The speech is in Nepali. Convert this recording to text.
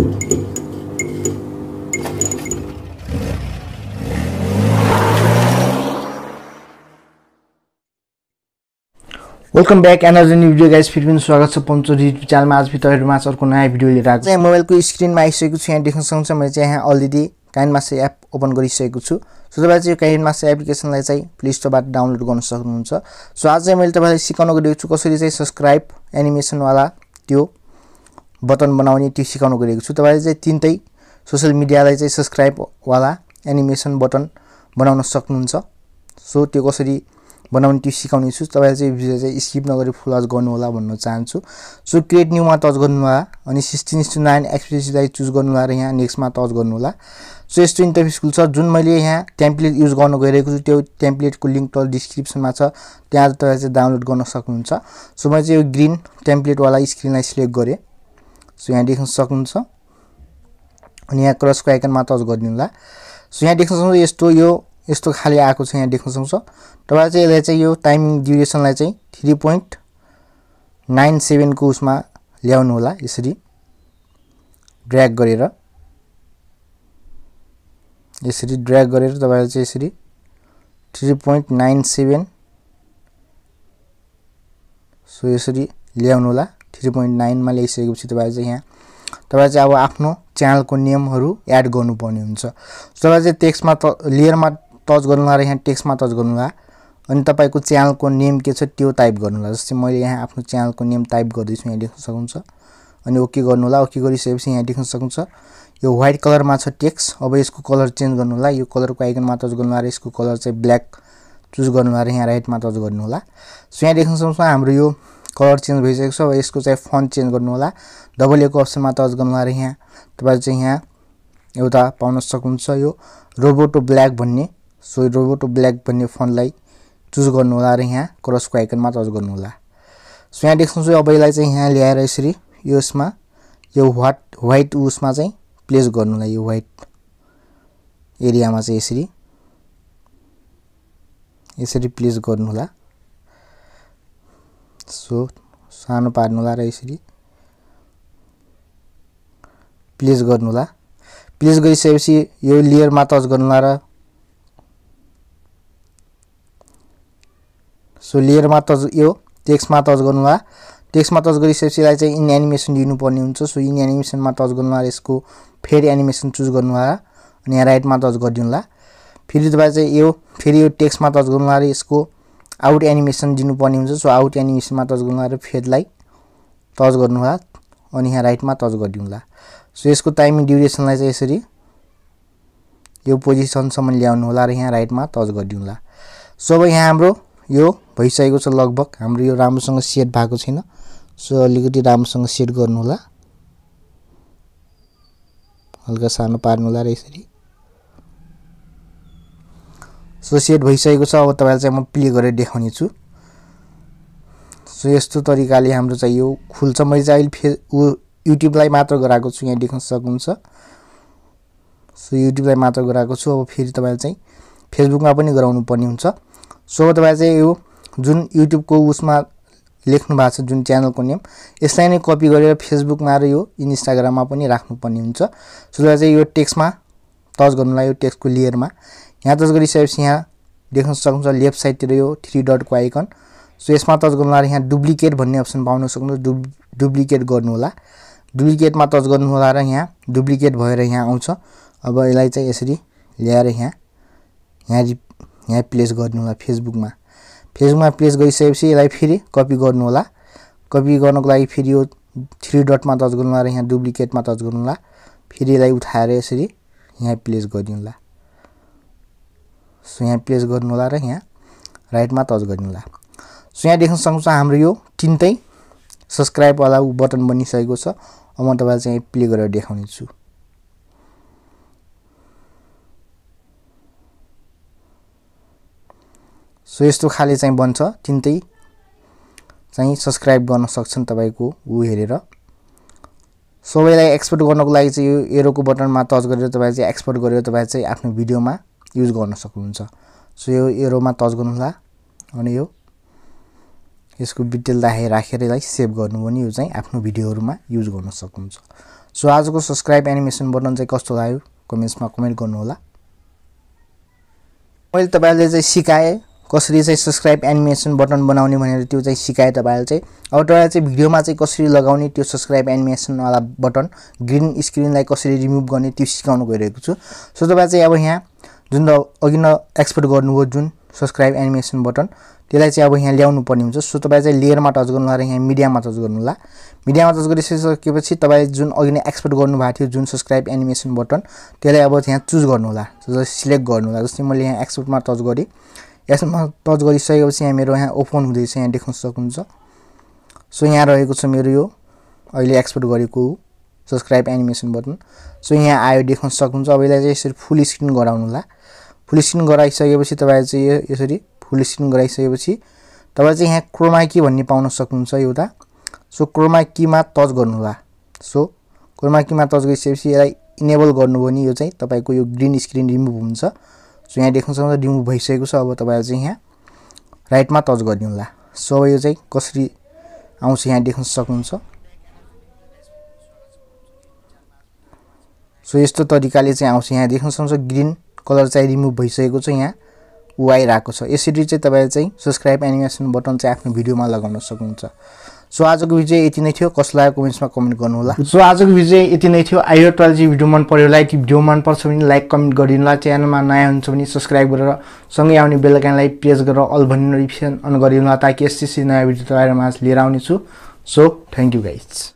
welcome back energy new video guys फेरि पनि स्वागत छ पञ्चो डिजिटल च्यानलमा आज तपाईँहरूमा अर्को नयाँ भिडियो लिएर आएको छ यहाँ मोबाइलको स्क्रिनमा आइसकेको छु यहाँ देख्न सक्नुहुन्छ मैले चाहिँ यहाँ अलरेडी काइन मासे एप ओपन गरिसकेको छु सो तपाईँ चाहिँ यो काइन मासे एप्लिकेसनलाई चाहिँ प्ले स्टोरबाट डाउनलोड गर्न सक्नुहुन्छ सो आज चाहिँ मैले तपाईँलाई सिकाउन गएको छु कसरी चाहिँ सब्सक्राइब एनिमेसनवाला त्यो बटन बनाउने त्यो सिकाउनु गरेको छु तपाईँले चाहिँ तिनटै सोसियल मिडियालाई चाहिँ सब्सक्राइबवाला एनिमेसन बटन बनाउन सक्नुहुन्छ सो त्यो कसरी बनाउने त्यो सिकाउने छु तपाईँले चाहिँ भिडियो चाहिँ स्किप नगरी फुल गर्नु गर्नुहोला भन्न चाहन्छु सो क्रिएट न्युमा टच गर्नु होला अनि सिक्सटिन टु नाइन एक्सप्रेसलाई चुज गर्नुहोला र यहाँ नेक्स्टमा टच गर्नु होला सो यस्तो इन्टरभ्यू स्कुल छ जुन मैले यहाँ टेम्प्लेट युज गर्नु गइरहेको छु त्यो टेम्प्लेटको लिङ्क तल डिस्क्रिप्सनमा छ त्यहाँ तपाईँ चाहिँ डाउनलोड गर्न सक्नुहुन्छ सो मैले चाहिँ यो ग्रिन टेम्प्लेटवाला स्क्रिनलाई सिलेक्ट गरेँ सो यहाँ देख्न सक्नुहुन्छ अनि यहाँ क्रसको आइकनमा टच गरिदिनुहोला सो यहाँ देख्न सक्नुहुन्छ यस्तो यो यस्तो खाले आएको छ यहाँ देख्न सक्छ तपाईँ चाहिँ यसलाई चाहिँ यो टाइमिङ ड्युरेसनलाई चाहिँ थ्री पोइन्ट नाइन सेभेनको उसमा ल्याउनु होला यसरी ड्र्याग गरेर यसरी ड्र्याग गरेर तपाईँलाई चाहिँ यसरी three point nine seven so यसरी ल्याउनु होला थ्री पोइन्ट नाइनमा ल्याइसकेपछि तपाईँ चाहिँ यहाँ तपाईँ चाहिँ अब आफ्नो च्यानलको नेमहरू एड गर्नुपर्ने हुन्छ तपाईँ चाहिँ टेक्स्टमा त लेयरमा टच गर्नुहोला र यहाँ टेक्स्टमा टच गर्नुहोला अनि तपाईँको च्यानलको नेम के छ त्यो टाइप गर्नुहोला जस्तै मैले यहाँ आफ्नो च्यानलको नेम टाइप गर्दैछु यहाँ लेख्न सक्नुहुन्छ अनि ओके गर्नुहोला ओके गरिसकेपछि यहाँ लेख्न सक्नुहुन्छ यो व्हाइट कलरमा छ टेक्स्ट अब यसको कलर चेन्ज गर्नुहोला यो कलरको आइकनमा टच गर्नु र यसको कलर चाहिँ ब्ल्याक चुज गर्नु र यहाँ राइटमा टच गर्नुहोला सो यहाँ देख्न सक्नुहोस् हाम्रो यो कलर चेन्ज भइसकेको छ यसको चाहिँ फन्ट चेन्ज गर्नु होला डबल एको अप्सनमा टच गर्नु अरे यहाँ तपाईँ चाहिँ यहाँ एउटा पाउन सक्नुहुन्छ यो रोबोटो ब्ल्याक भन्ने सो रोबोटो ब्ल्याक भन्ने फन्टलाई चुज होला र यहाँ क्रसको आइकनमा टच होला सो यहाँ देख्नुहुन्छ अब यसलाई चाहिँ यहाँ ल्याएर यसरी यो यसमा यो वाट व्हाइट उसमा चाहिँ प्लेस गर्नु होला यो वाइट एरियामा चाहिँ यसरी यसरी प्लेस गर्नु होला सो सानो होला र यसरी प्लेस गर्नुहोला प्लेस गरिसकेपछि यो लेयरमा टच गर्नुहोला र सो लेयरमा टच यो टेक्स्टमा टच गर्नुहोला टेक्स्टमा टच गरिसकेपछि यसलाई चाहिँ इन एनिमेसन दिनुपर्ने हुन्छ सो इन एनिमेसनमा टच गर्नु गर्नुहोला यसको फेरि एनिमेसन चुज गर्नुहोला अनि यहाँ राइटमा टच गरिदिनुहोला फेरि तपाईँ चाहिँ यो फेरि यो टेक्स्टमा टच गर्नुहोला र यसको आउट एनिमेसन दिनुपर्ने हुन्छ सो आउट एनिमेसनमा टच गर्नु र फेदलाई टच गर्नुहोला अनि यहाँ राइटमा टच गरिदिउँला सो यसको टाइमिङ ड्युरेसनलाई चाहिँ यसरी यो पोजिसनसम्म ल्याउनु होला र यहाँ राइटमा टच गरिदिउँला सो अब यहाँ हाम्रो यो भइसकेको छ लगभग हाम्रो यो राम्रोसँग सेट भएको छैन सो अलिकति राम्रोसँग सेट गर्नुहोला हल्का सानो पार्नुहोला र यसरी सो सेट भइसकेको छ अब तपाईँलाई चाहिँ म प्ले गरेर देखाउने छु सो यस्तो तरिकाले हाम्रो चाहिँ यो खुल्छ मैले चाहिँ अहिले ऊ युट्युबलाई मात्र गराएको छु यहाँ देख्न सक्नुहुन्छ सो युट्युबलाई मात्र गराएको छु अब फेरि तपाईँले चाहिँ फेसबुकमा पनि गराउनु पर्ने हुन्छ सो तपाईँ चाहिँ यो जुन युट्युबको उसमा लेख्नु भएको छ जुन च्यानलको नेम यसलाई नै कपी गरेर फेसबुकमा र यो इन्स्टाग्राममा पनि राख्नुपर्ने हुन्छ सो तपाईँ चाहिँ यो टेक्स्टमा टच गर्नुलाई यो टेक्स्टको लेयरमा यहाँ टच गरिसकेपछि यहाँ देख्न सक्नुहुन्छ लेफ्ट साइडतिर यो थ्री डटको आइकन सो यसमा टच गर्नुलाई यहाँ डुप्लिकेट भन्ने अप्सन पाउन सक्नुहुन्छ डुब डुप्लिकेट गर्नुहोला डुप्लिकेटमा टच गर्नुहोला र यहाँ डुप्लिकेट भएर यहाँ आउँछ अब यसलाई चाहिँ यसरी ल्याएर यहाँ यहाँ रि यहाँ प्लेस गर्नुहोला फेसबुकमा फेसबुकमा प्लेस गरिसकेपछि यसलाई फेरि कपी होला कपी गर्नुको लागि फेरि यो थ्री डटमा टच गर्नुहोला र यहाँ डुप्लिकेटमा टच होला फेरि यसलाई उठाएर यसरी यहाँ प्लेस गरिदिउँला सो यहाँ प्लेस गर्नुहोला र यहाँ राइटमा टच गरिदिउँला सो यहाँ देख्न सक्नुहुन्छ हाम्रो यो तिनटै सब्सक्राइब ऊ बटन बनिसकेको छ अब म तपाईँलाई चाहिँ प्ले गरेर देखाउने छु सो यस्तो खाले चाहिँ बन्छ तिनटै चाहिँ सब्सक्राइब गर्न सक्छन् तपाईँको ऊ हेरेर सबैलाई एक्सपोर्ट गर्नको लागि चाहिँ यो एरोको बटनमा टच गरेर तपाईँ चाहिँ एक्सपोर्ट गरेर तपाईँ चाहिँ आफ्नो भिडियोमा युज गर्न सक्नुहुन्छ सो यो एरोमा टच गर्नुहोला अनि यो यसको डिटेल राखेर राखेर यसलाई सेभ गर्नु पनि यो चाहिँ आफ्नो भिडियोहरूमा युज गर्न सक्नुहुन्छ सो आजको सब्सक्राइब एनिमेसन बटन चाहिँ कस्तो लाग्यो कमेन्ट्समा कमेन्ट गर्नुहोला मैले तपाईँहरूले चाहिँ सिकाएँ कसरी चाहिँ सब्सक्राइब एनिमेसन बटन बनाउने भनेर त्यो चाहिँ सिकाएँ तपाईँलाई चाहिँ अब तपाईँलाई चाहिँ भिडियोमा चाहिँ कसरी लगाउने त्यो सब्सक्राइब एनिमेसनवाला बटन ग्रिन स्क्रिनलाई कसरी रिमुभ गर्ने त्यो सिकाउनु गइरहेको छु सो तपाईँ चाहिँ अब यहाँ जुन अघि न एक्सपोर्ट गर्नुभयो जुन सब्सक्राइब एनिमेसन बटन त्यसलाई चाहिँ अब यहाँ ल्याउनु पर्ने हुन्छ सो तपाईँ चाहिँ लेयरमा टच गर्नु होला यहाँ मिडियामा टच गर्नु होला मिडियामा टच गरिसकेपछि तपाईँ जुन अघि नै एक्सपोर्ट गर्नुभएको थियो जुन सब्सक्राइब एनिमेसन बटन त्यसलाई अब यहाँ चुज गर्नु होला सिलेक्ट गर्नु होला जस्तै मैले यहाँ एक्सपोर्टमा टच गरेँ यसमा टच गरिसकेपछि यहाँ मेरो यहाँ ओपन हुँदैछ यहाँ देख्न सक्नुहुन्छ सो यहाँ रहेको छ मेरो यो अहिले एक्सपोर्ट गरेको सब्सक्राइब एनिमेसन बटन सो यहाँ आयो देख्न सक्नुहुन्छ अब यसलाई चाहिँ यसरी फुल स्क्रिन गराउनुला फुल स्क्रिन गराइसकेपछि तपाईँ चाहिँ यो यसरी फुल स्क्रिन गराइसकेपछि तपाईँ चाहिँ यहाँ क्रोमा कि भन्ने पाउन सक्नुहुन्छ एउटा सो क्रोमा किमा टच गर्नुहोला सो क्रोमा किमा टच गरिसकेपछि यसलाई इनेबल गर्नुभयो भने यो चाहिँ तपाईँको यो ग्रिन स्क्रिन रिमुभ हुन्छ सो यहाँ देख्न सक्नुहुन्छ रिमुभ भइसकेको छ अब तपाईँहरू चाहिँ यहाँ राइटमा टच गरिदिउँला सो यो चाहिँ कसरी आउँछ यहाँ देख्न सक्नुहुन्छ सो यस्तो तरिकाले चाहिँ आउँछ यहाँ देख्न सक्नुहुन्छ ग्रिन कलर चाहिँ रिमुभ भइसकेको छ यहाँ ऊ आइरहेको छ यसरी चाहिँ तपाईँले चाहिँ सब्सक्राइब एनिमेसन बटन चाहिँ आफ्नो भिडियोमा लगाउन सक्नुहुन्छ सो आजको भिडियो यति नै थियो कसलाई लाग्यो कमेन्ट्समा कमेन्ट होला सो आजको भिडियो यति नै थियो आइयो भिडियो मन पऱ्यो होला लाइक भिडियो मनपर्छ भने लाइक कमेन्ट गरिदिनु होला च्यानलमा नयाँ हुन्छ भने सब्सक्राइब गरेर सँगै आउने बेलुकालाई प्रेस गरेर अल भन्ने नोटिफिकेसन अन गरिदिनुहोला ताकि यसरी नयाँ भिडियो तपाईँहरूमा लिएर आउनेछु सो थ्याङ्क यू गाइज